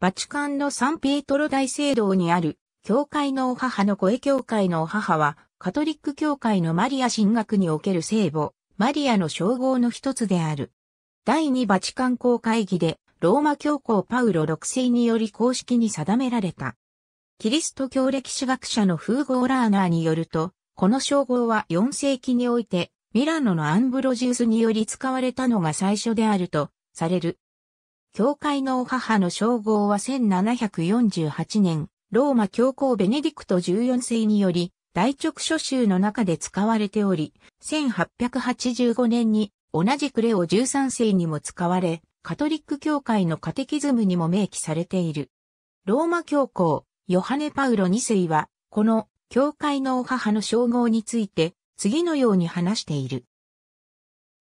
バチカンのサンピエトロ大聖堂にある、教会のお母の声教会のお母は、カトリック教会のマリア神学における聖母、マリアの称号の一つである。第二バチカン公会議で、ローマ教皇パウロ6世により公式に定められた。キリスト教歴史学者のフーゴーラーナーによると、この称号は4世紀において、ミラノのアンブロジウスにより使われたのが最初であると、される。教会のお母の称号は1748年、ローマ教皇ベネディクト14世により、大直書集の中で使われており、1885年に同じクレオ13世にも使われ、カトリック教会のカテキズムにも明記されている。ローマ教皇、ヨハネ・パウロ2世は、この教会のお母の称号について、次のように話している。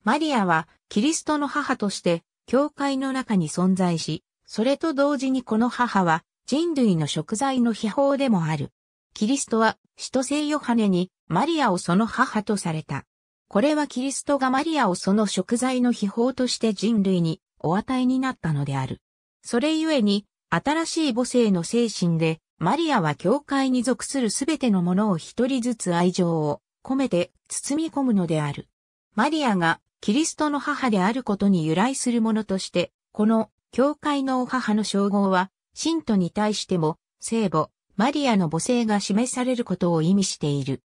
マリアは、キリストの母として、教会の中に存在し、それと同時にこの母は人類の食材の秘宝でもある。キリストは、使徒聖ヨハネにマリアをその母とされた。これはキリストがマリアをその食材の秘宝として人類にお与えになったのである。それゆえに、新しい母性の精神で、マリアは教会に属するすべてのものを一人ずつ愛情を込めて包み込むのである。マリアがキリストの母であることに由来するものとして、この教会のお母の称号は、信徒に対しても、聖母、マリアの母性が示されることを意味している。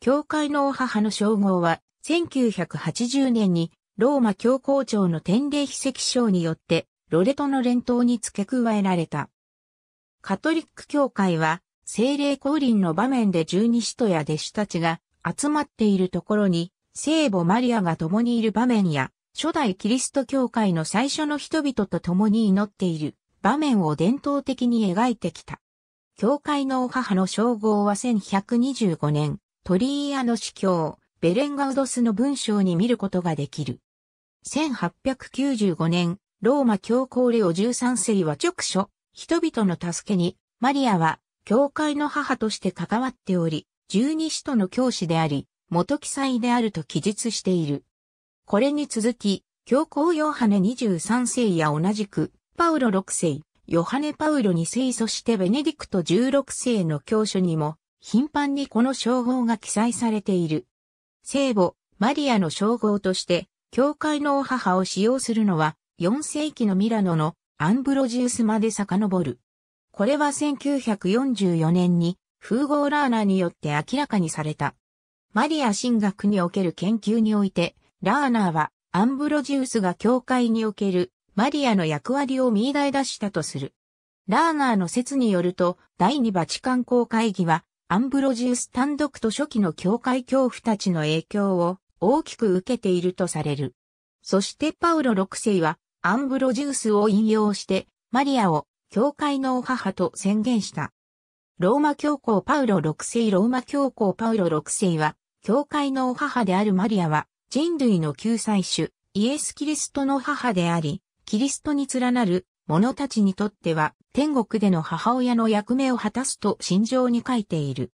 教会のお母の称号は、1980年にローマ教皇庁の天礼秘石賞によって、ロレトの連投に付け加えられた。カトリック教会は、精霊降臨の場面で十二使徒や弟子たちが集まっているところに、聖母マリアが共にいる場面や、初代キリスト教会の最初の人々と共に祈っている場面を伝統的に描いてきた。教会のお母の称号は1125年、リーヤの司教、ベレンガウドスの文章に見ることができる。1895年、ローマ教皇レオ13世は直書、人々の助けに、マリアは、教会の母として関わっており、十二使徒の教師であり、元記載であると記述している。これに続き、教皇ヨハネ23世や同じく、パウロ6世、ヨハネ・パウロ2世そしてベネディクト16世の教書にも、頻繁にこの称号が記載されている。聖母、マリアの称号として、教会のお母を使用するのは、4世紀のミラノのアンブロジウスまで遡る。これは1944年に、フーゴーラーナによって明らかにされた。マリア神学における研究において、ラーナーはアンブロジウスが教会におけるマリアの役割を見出したとする。ラーナーの説によると、第二バチカン公会議は、アンブロジウス単独と初期の教会恐怖たちの影響を大きく受けているとされる。そしてパウロ6世は、アンブロジウスを引用して、マリアを教会のお母と宣言した。ローマ教皇パウロ6世ローマ教皇パウロ6世は、教会のお母であるマリアは、人類の救済主、イエス・キリストの母であり、キリストに連なる者たちにとっては、天国での母親の役目を果たすと心情に書いている。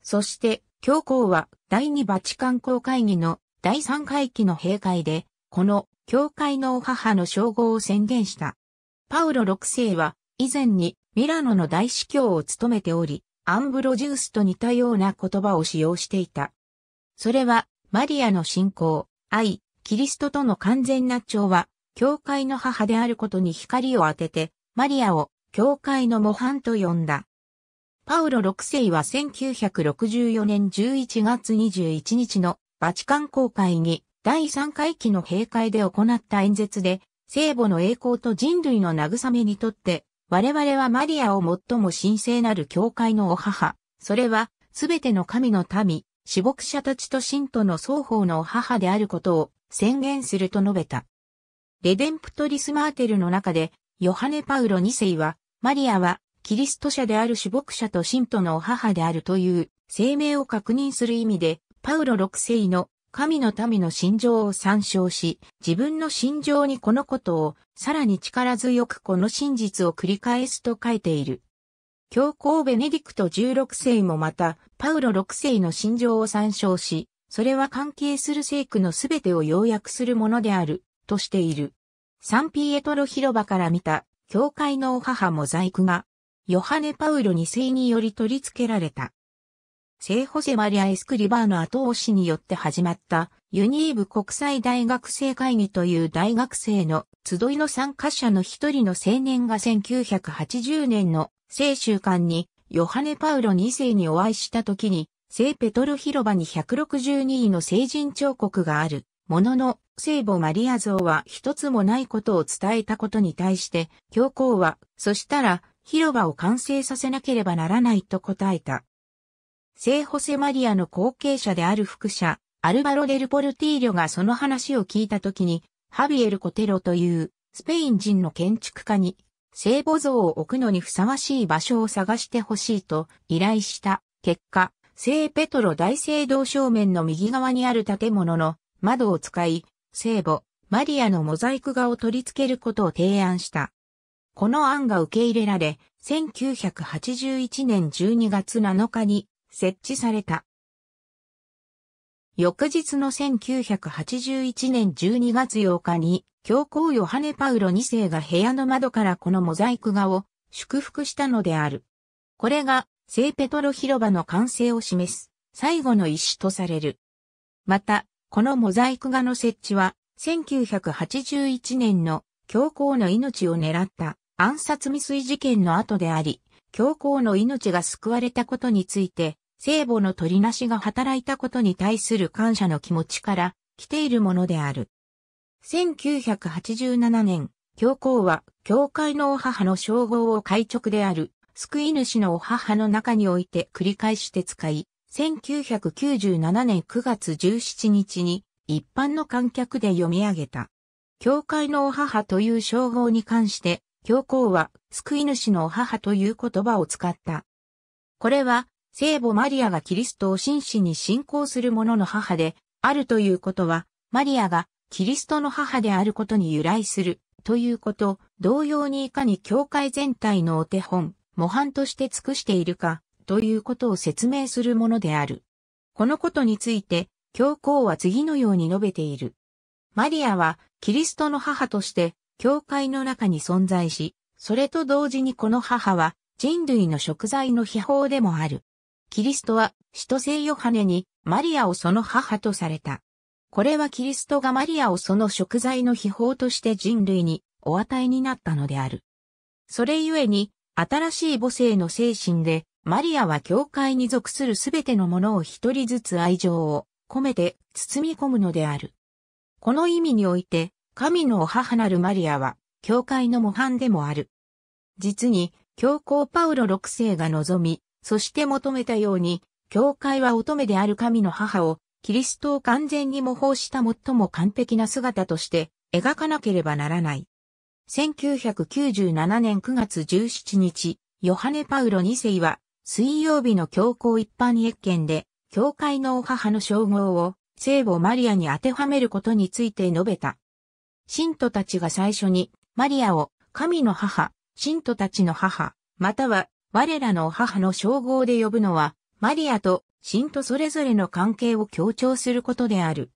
そして、教皇は第二バチカン公会議の第三回期の閉会で、この教会のお母の称号を宣言した。パウロ6世は、以前にミラノの大司教を務めており、アンブロジウスと似たような言葉を使用していた。それは、マリアの信仰、愛、キリストとの完全な調和、教会の母であることに光を当てて、マリアを教会の模範と呼んだ。パウロ6世は1964年11月21日のバチカン公会に第3回期の閉会で行った演説で、聖母の栄光と人類の慰めにとって我々はマリアを最も神聖なる教会のお母、それは、すべての神の民、死牧者たちと信徒の双方のお母であることを宣言すると述べた。レデンプトリスマーテルの中で、ヨハネ・パウロ2世は、マリアは、キリスト者である死牧者と信徒のお母であるという、声明を確認する意味で、パウロ6世の神の民の心情を参照し、自分の心情にこのことを、さらに力強くこの真実を繰り返すと書いている。教皇ベネディクト16世もまた、パウロ6世の心情を参照し、それは関係する聖句のすべてを要約するものである、としている。サンピエトロ広場から見た、教会のお母モザイクが、ヨハネ・パウロ2世により取り付けられた。聖ホセマリア・エスクリバーの後押しによって始まったユニーブ国際大学生会議という大学生の集いの参加者の一人の青年が1980年の聖週間にヨハネ・パウロ2世にお会いした時に聖ペトロ広場に162位の聖人彫刻があるものの聖母マリア像は一つもないことを伝えたことに対して教皇はそしたら広場を完成させなければならないと答えた。聖ホセマリアの後継者である副社、アルバロ・デル・ポルティーリョがその話を聞いたときに、ハビエル・コテロというスペイン人の建築家に、聖母像を置くのにふさわしい場所を探してほしいと依頼した結果、聖ペトロ大聖堂正面の右側にある建物の窓を使い、聖母、マリアのモザイク画を取り付けることを提案した。この案が受け入れられ、1981年12月7日に設置された。翌日の1981年12月8日に、教皇ヨハネ・パウロ2世が部屋の窓からこのモザイク画を祝福したのである。これが聖ペトロ広場の完成を示す最後の石とされる。また、このモザイク画の設置は、1981年の教皇の命を狙った暗殺未遂事件の後であり、教皇の命が救われたことについて、聖母の取りなしが働いたことに対する感謝の気持ちから来ているものである。1987年、教皇は教会のお母の称号を会直である救い主のお母の中において繰り返して使い、1997年9月17日に一般の観客で読み上げた。教会のお母という称号に関して教皇は救い主の母という言葉を使った。これは、聖母マリアがキリストを真摯に信仰する者の母で、あるということは、マリアがキリストの母であることに由来するということ、同様にいかに教会全体のお手本、模範として尽くしているかということを説明するものである。このことについて、教皇は次のように述べている。マリアはキリストの母として教会の中に存在し、それと同時にこの母は人類の食材の秘宝でもある。キリストは、使徒聖ヨハネにマリアをその母とされた。これはキリストがマリアをその食材の秘宝として人類にお与えになったのである。それゆえに、新しい母性の精神で、マリアは教会に属するすべてのものを一人ずつ愛情を込めて包み込むのである。この意味において、神のお母なるマリアは、教会の模範でもある。実に、教皇パウロ6世が望み、そして求めたように、教会は乙女である神の母を、キリストを完全に模倣した最も完璧な姿として、描かなければならない。1997年9月17日、ヨハネ・パウロ2世は、水曜日の教皇一般謁見で、教会のお母の称号を、聖母マリアに当てはめることについて述べた。信徒たちが最初に、マリアを、神の母、信徒たちの母、または、我らの母の称号で呼ぶのは、マリアと信徒それぞれの関係を強調することである。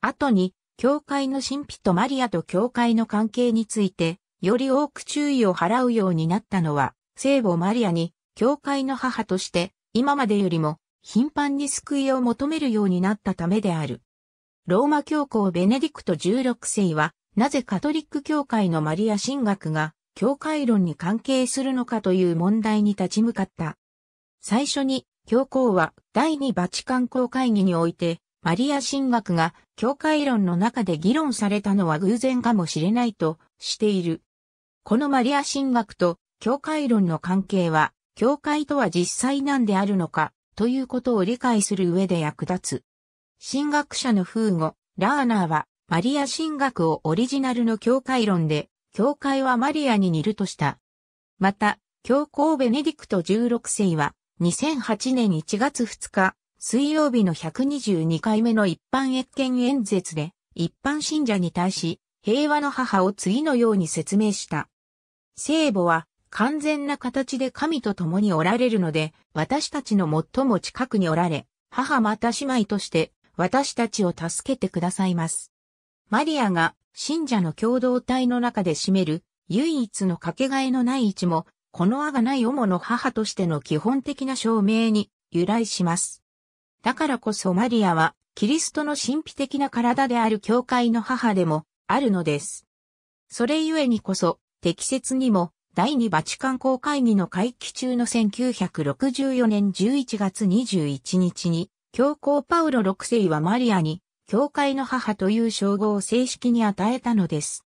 後に、教会の神秘とマリアと教会の関係について、より多く注意を払うようになったのは、聖母マリアに、教会の母として、今までよりも、頻繁に救いを求めるようになったためである。ローマ教皇ベネディクト16世は、なぜカトリック教会のマリア神学が教会論に関係するのかという問題に立ち向かった。最初に、教皇は第二バチカン公会議において、マリア神学が教会論の中で議論されたのは偶然かもしれないとしている。このマリア神学と教会論の関係は、教会とは実際なんであるのか、ということを理解する上で役立つ。神学者の風語、ラーナーは、マリア神学をオリジナルの教会論で、教会はマリアに似るとした。また、教皇ベネディクト16世は、2008年1月2日、水曜日の122回目の一般越見演説で、一般信者に対し、平和の母を次のように説明した。聖母は、完全な形で神と共におられるので、私たちの最も近くにおられ、母また姉妹として、私たちを助けてくださいます。マリアが信者の共同体の中で占める唯一のかけがえのない位置も、このあがない主の母としての基本的な証明に由来します。だからこそマリアは、キリストの神秘的な体である教会の母でもあるのです。それゆえにこそ、適切にも、第二バチカン公会議の会期中の1964年11月21日に、教皇パウロ6世はマリアに教会の母という称号を正式に与えたのです。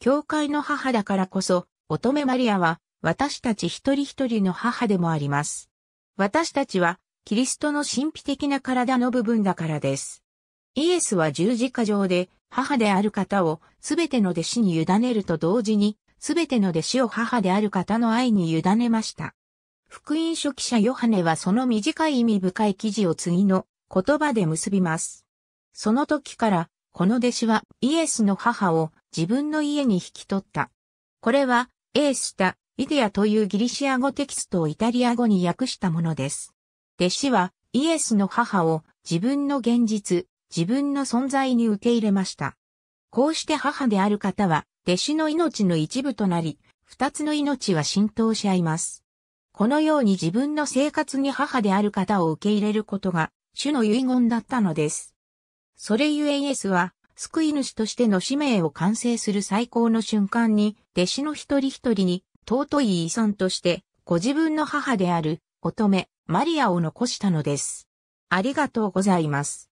教会の母だからこそ、乙女マリアは私たち一人一人の母でもあります。私たちはキリストの神秘的な体の部分だからです。イエスは十字架上で母である方をすべての弟子に委ねると同時にすべての弟子を母である方の愛に委ねました。福音書記者ヨハネはその短い意味深い記事を次の言葉で結びます。その時から、この弟子はイエスの母を自分の家に引き取った。これは、エースタ、イデアというギリシア語テキストをイタリア語に訳したものです。弟子はイエスの母を自分の現実、自分の存在に受け入れました。こうして母である方は、弟子の命の一部となり、二つの命は浸透し合います。このように自分の生活に母である方を受け入れることが、主の遺言だったのです。それゆえイエスは、救い主としての使命を完成する最高の瞬間に、弟子の一人一人に、尊い遺産として、ご自分の母である、乙女、マリアを残したのです。ありがとうございます。